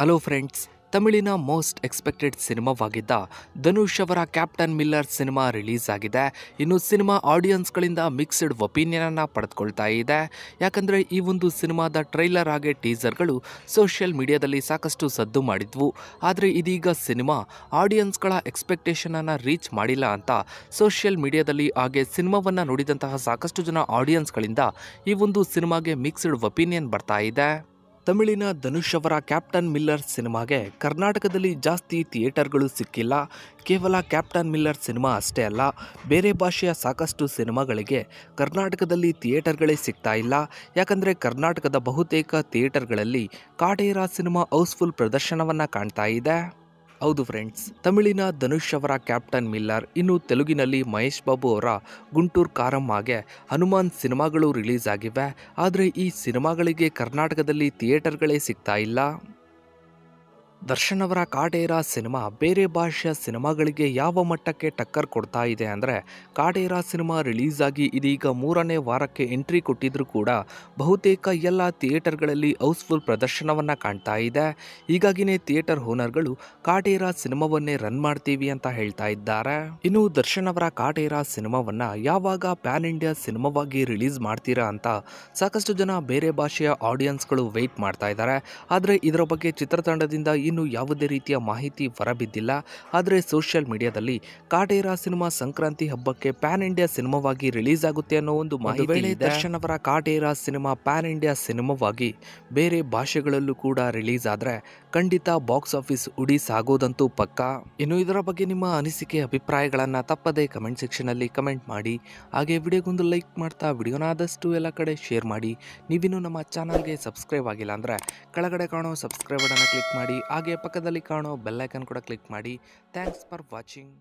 hello friends ತಮಿಳಿನ most expected ಸಿನಿಮಾವಾಗಿದ್ದ ಧನುಷ್ ಅವರ ಕ್ಯಾಪ್ಟನ್ ಮಿಲ್ಲರ್ ಸಿನಿಮಾ ರಿಲೀಸ್ ಆಗಿದೆ ಇನ್ನು ಸಿನಿಮಾ ಆಡಿಯನ್ಸ್ಗಳಿಂದ ಮಿಕ್ಸ್ಡ್ ಒಪಿನಿಯನನ್ನು ಪಡೆದುಕೊಳ್ತಾ ಇದೆ ಯಾಕಂದರೆ ಈ ಒಂದು ಸಿನಿಮಾದ ಟ್ರೈಲರ್ ಹಾಗೆ ಟೀಸರ್ಗಳು ಸೋಷಿಯಲ್ ಮೀಡಿಯಾದಲ್ಲಿ ಸಾಕಷ್ಟು ಸದ್ದು ಮಾಡಿದ್ವು ಆದರೆ ಇದೀಗ ಸಿನಿಮಾ ಆಡಿಯನ್ಸ್ಗಳ ಎಕ್ಸ್ಪೆಕ್ಟೇಷನನ್ನು ರೀಚ್ ಮಾಡಿಲ್ಲ ಅಂತ ಸೋಷಿಯಲ್ ಮೀಡಿಯಾದಲ್ಲಿ ಹಾಗೆ ಸಿನಿಮಾವನ್ನು ನೋಡಿದಂತಹ ಸಾಕಷ್ಟು ಜನ ಆಡಿಯನ್ಸ್ಗಳಿಂದ ಈ ಒಂದು ಸಿನಿಮಾಗೆ ಮಿಕ್ಸ್ಡ್ ಒಪಿನಿಯನ್ ಬರ್ತಾ ಇದೆ ತಮಿಳಿನ ಧನುಷ್ ಅವರ ಕ್ಯಾಪ್ಟನ್ ಮಿಲ್ಲರ್ ಸಿನಿಮಾಗೆ ಕರ್ನಾಟಕದಲ್ಲಿ ಜಾಸ್ತಿ ಥಿಯೇಟರ್ಗಳು ಸಿಕ್ಕಿಲ್ಲ ಕೇವಲ ಕ್ಯಾಪ್ಟನ್ ಮಿಲ್ಲರ್ ಸಿನಿಮಾ ಅಷ್ಟೇ ಅಲ್ಲ ಬೇರೆ ಭಾಷೆಯ ಸಾಕಷ್ಟು ಸಿನಿಮಾಗಳಿಗೆ ಕರ್ನಾಟಕದಲ್ಲಿ ಥಿಯೇಟರ್ಗಳೇ ಸಿಗ್ತಾ ಇಲ್ಲ ಯಾಕಂದರೆ ಕರ್ನಾಟಕದ ಬಹುತೇಕ ಥಿಯೇಟರ್ಗಳಲ್ಲಿ ಕಾಟೇರ ಸಿನಿಮಾ ಹೌಸ್ಫುಲ್ ಪ್ರದರ್ಶನವನ್ನು ಕಾಣ್ತಾ ಇದೆ ಹೌದು ಫ್ರೆಂಡ್ಸ್ ತಮಿಳಿನ ಧನುಷ್ ಅವರ ಕ್ಯಾಪ್ಟನ್ ಮಿಲ್ಲರ್ ಇನ್ನು ತೆಲುಗಿನಲ್ಲಿ ಮಹೇಶ್ ಬಾಬು ಅವರ ಗುಂಟೂರು ಹಾಗೆ ಹನುಮಾನ್ ಸಿನಿಮಾಗಳು ರಿಲೀಸ್ ಆಗಿವೆ ಆದರೆ ಈ ಸಿನಿಮಾಗಳಿಗೆ ಕರ್ನಾಟಕದಲ್ಲಿ ಥಿಯೇಟರ್ಗಳೇ ಸಿಗ್ತಾ ಇಲ್ಲ ದರ್ಶನ್ ಅವರ ಕಾಡೇರ ಸಿನಿಮಾ ಬೇರೆ ಭಾಷೆಯ ಸಿನಿಮಾಗಳಿಗೆ ಯಾವ ಮಟ್ಟಕ್ಕೆ ಟಕ್ಕರ್ ಕೊಡ್ತಾ ಇದೆ ಅಂದರೆ ಕಾಡೇರ ಸಿನಿಮಾ ರಿಲೀಸ್ ಆಗಿ ಇದೀಗ ಮೂರನೇ ವಾರಕ್ಕೆ ಎಂಟ್ರಿ ಕೊಟ್ಟಿದ್ರೂ ಕೂಡ ಬಹುತೇಕ ಎಲ್ಲ ಥಿಯೇಟರ್ಗಳಲ್ಲಿ ಹೌಸ್ಫುಲ್ ಪ್ರದರ್ಶನವನ್ನು ಕಾಣ್ತಾ ಇದೆ ಹೀಗಾಗಿನೇ ಥಿಯೇಟರ್ ಓನರ್ಗಳು ಕಾಡೇರ ಸಿನಿಮಾವನ್ನೇ ರನ್ ಮಾಡ್ತೀವಿ ಅಂತ ಹೇಳ್ತಾ ಇದ್ದಾರೆ ಇನ್ನು ದರ್ಶನ್ ಅವರ ಕಾಡೇರ ಸಿನಿಮಾವನ್ನು ಯಾವಾಗ ಪ್ಯಾನ್ ಇಂಡಿಯಾ ಸಿನಿಮಾವಾಗಿ ರಿಲೀಸ್ ಮಾಡ್ತೀರಾ ಅಂತ ಸಾಕಷ್ಟು ಜನ ಬೇರೆ ಭಾಷೆಯ ಆಡಿಯನ್ಸ್ಗಳು ವೆಯ್ಟ್ ಮಾಡ್ತಾ ಇದ್ದಾರೆ ಆದರೆ ಇದರ ಬಗ್ಗೆ ಚಿತ್ರತಂಡದಿಂದ ಇನ್ನೂ ಯಾವುದೇ ರೀತಿಯ ಮಾಹಿತಿ ಹೊರಬಿದ್ದಿಲ್ಲ ಆದರೆ ಸೋಷಿಯಲ್ ಮೀಡಿಯಾದಲ್ಲಿ ಕಾಟೇರ ಸಿನಿಮಾ ಸಂಕ್ರಾಂತಿ ಹಬ್ಬಕ್ಕೆ ಪ್ಯಾನ್ ಇಂಡಿಯಾ ಸಿನಿಮಾವಾಗಿ ರಿಲೀಸ್ ಆಗುತ್ತೆ ಅನ್ನೋ ಒಂದು ಮಾಹಿತಿ ದರ್ಶನ್ ಅವರ ಕಾಟೇರ ಸಿನಿಮಾ ಪ್ಯಾನ್ ಇಂಡಿಯಾ ಸಿನಿಮಾವಾಗಿ ಬೇರೆ ಭಾಷೆಗಳಲ್ಲೂ ಕೂಡ ರಿಲೀಸ್ ಆದರೆ ಖಂಡಿತ ಬಾಕ್ಸ್ ಆಫೀಸ್ ಉಡಿ ಸಾಗೋದಂತೂ ಪಕ್ಕ ಇನ್ನು ಇದರ ಬಗ್ಗೆ ನಿಮ್ಮ ಅನಿಸಿಕೆ ಅಭಿಪ್ರಾಯಗಳನ್ನು ತಪ್ಪದೆ ಕಮೆಂಟ್ ಸೆಕ್ಷನಲ್ಲಿ ಕಮೆಂಟ್ ಮಾಡಿ ಹಾಗೆ ವಿಡಿಯೋಗೊಂದು ಲೈಕ್ ಮಾಡ್ತಾ ವಿಡಿಯೋನ ಆದಷ್ಟು ಎಲ್ಲ ಕಡೆ ಶೇರ್ ಮಾಡಿ ನೀವಿನ್ನೂ ನಮ್ಮ ಚಾನಲ್ಗೆ ಸಬ್ಸ್ಕ್ರೈಬ್ ಆಗಿಲ್ಲ ಅಂದರೆ ಕೆಳಗಡೆ ಕಾಣೋ ಸಬ್ಸ್ಕ್ರೈಬ್ ಬಟನ್ನ ಕ್ಲಿಕ್ ಮಾಡಿ ಹಾಗೆ ಪಕ್ಕದಲ್ಲಿ ಕಾಣೋ ಬೆಲ್ಲೈಕನ್ ಕೂಡ ಕ್ಲಿಕ್ ಮಾಡಿ ಥ್ಯಾಂಕ್ಸ್ ಫಾರ್ ವಾಚಿಂಗ್